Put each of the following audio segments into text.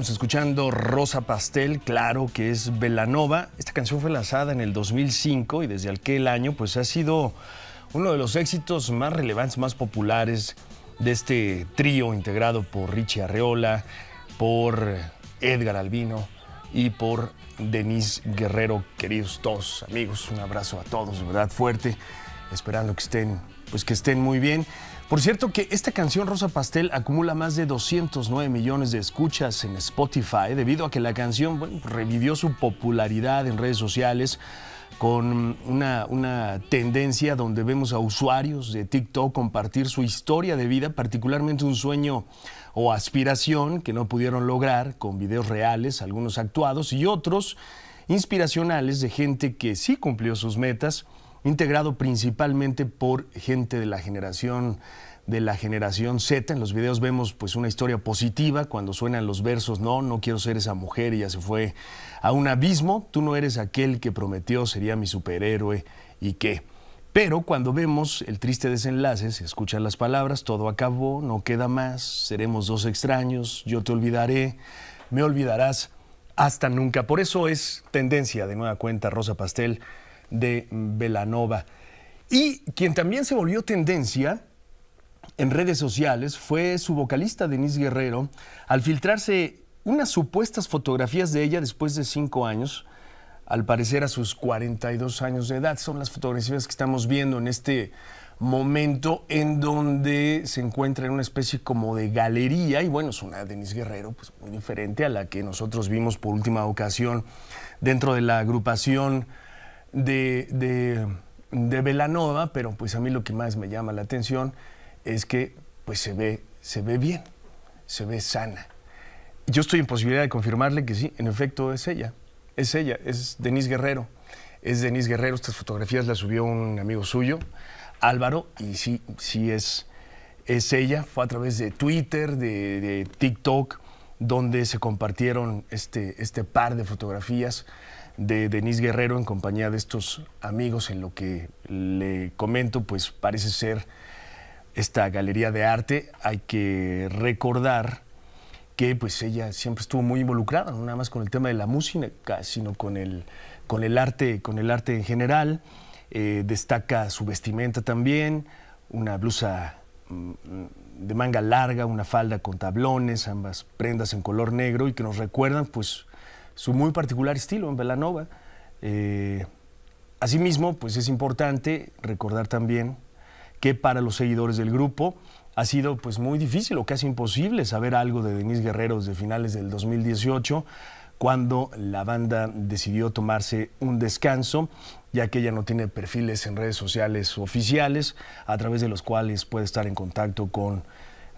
Estamos escuchando Rosa Pastel, claro que es Velanova. Esta canción fue lanzada en el 2005 y desde aquel año pues ha sido uno de los éxitos más relevantes, más populares de este trío integrado por Richie Arreola, por Edgar Albino y por Denise Guerrero. Queridos todos amigos, un abrazo a todos, de verdad fuerte, esperando que estén, pues que estén muy bien. Por cierto que esta canción Rosa Pastel acumula más de 209 millones de escuchas en Spotify debido a que la canción revivió su popularidad en redes sociales con una, una, tendencia donde vemos a usuarios de TikTok compartir su historia de vida, particularmente un sueño o aspiración que no pudieron lograr con videos reales, algunos actuados y otros inspiracionales de gente que sí cumplió sus metas integrado principalmente por gente de la generación de la generación Z. En los videos vemos pues una historia positiva cuando suenan los versos, no, no quiero ser esa mujer, y ya se fue a un abismo, tú no eres aquel que prometió sería mi superhéroe y qué. Pero cuando vemos el triste desenlace, se escuchan las palabras, todo acabó, no queda más, seremos dos extraños, yo te olvidaré, me olvidarás hasta nunca. Por eso es tendencia de nueva cuenta Rosa Pastel de Velanova. Y quien también se volvió tendencia en redes sociales fue su vocalista Denise Guerrero al filtrarse unas supuestas fotografías de ella después de cinco años, al parecer a sus 42 años de edad. Son las fotografías que estamos viendo en este momento en donde se encuentra en una especie como de galería y bueno, es una Denise Guerrero pues muy diferente a la que nosotros vimos por última ocasión dentro de la agrupación de, de, Velanova, pero pues a mí lo que más me llama la atención es que pues se ve, se ve bien, se ve sana. Yo estoy en posibilidad de confirmarle que sí, en efecto es ella, es ella, es Denise Guerrero. Es Denise Guerrero, estas fotografías las subió un amigo suyo, Álvaro, y sí, sí es, es ella, fue a través de Twitter, de, TikTok, donde se compartieron este, este par de fotografías de Denise Guerrero en compañía de estos amigos en lo que le comento, pues parece ser esta galería de arte. Hay que recordar que pues ella siempre estuvo muy involucrada, no nada más con el tema de la música, sino con el, con el, arte, con el arte en general. Eh, destaca su vestimenta también, una blusa mm, de manga larga, una falda con tablones, ambas prendas en color negro y que nos recuerdan pues su muy particular estilo en Belanova. Eh, asimismo, pues es importante recordar también que para los seguidores del grupo ha sido pues muy difícil o casi imposible saber algo de Denise Guerrero desde finales del 2018 cuando la banda decidió tomarse un descanso, ya que ella no tiene perfiles en redes sociales oficiales a través de los cuales puede estar en contacto con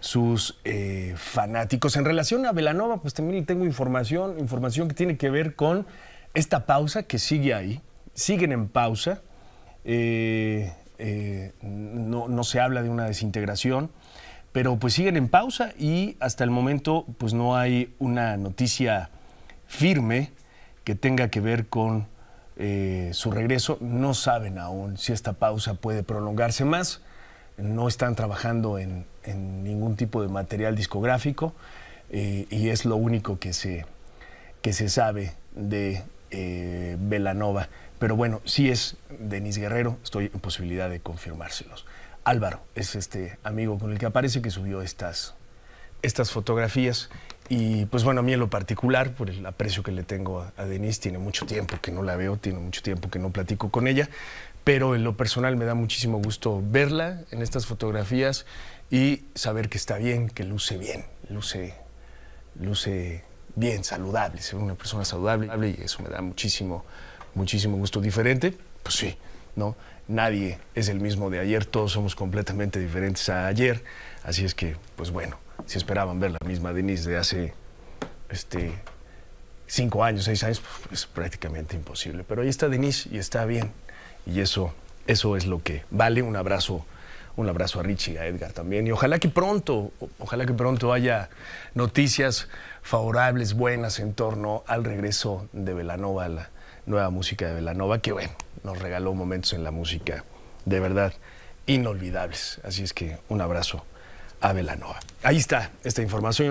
sus eh, fanáticos. En relación a Velanova, pues también tengo información, información que tiene que ver con esta pausa que sigue ahí. Siguen en pausa. Eh, eh, no, no, se habla de una desintegración, pero pues siguen en pausa y hasta el momento pues no hay una noticia firme que tenga que ver con su regreso. No saben aún si esta pausa puede prolongarse más no están trabajando en, ningún tipo de material discográfico eh, y es lo único que se, que se sabe de eh, Velanova. Pero bueno, si es Denis Guerrero, estoy en posibilidad de confirmárselos. Álvaro es este amigo con el que aparece que subió estas, estas fotografías. Y pues bueno, a mí en lo particular, por el aprecio que le tengo a, a Denise, tiene mucho tiempo que no la veo, tiene mucho tiempo que no platico con ella, pero en lo personal me da muchísimo gusto verla en estas fotografías y saber que está bien, que luce bien, luce, luce bien, saludable, ser una persona saludable y eso me da muchísimo, muchísimo gusto. Diferente, pues sí, ¿no? Nadie es el mismo de ayer, todos somos completamente diferentes a ayer, así es que, pues bueno, si esperaban ver la misma Denise de hace, este, cinco años, seis años, pues, es prácticamente imposible. Pero ahí está Denise y está bien. Y eso, eso es lo que vale. Un abrazo un abrazo a Richie, a Edgar también. Y ojalá que pronto, ojalá que pronto haya noticias favorables, buenas en torno al regreso de Velanova, la nueva música de Velanova, que bueno, nos regaló momentos en la música de verdad inolvidables. Así es que un abrazo a Velanova. Ahí está esta información.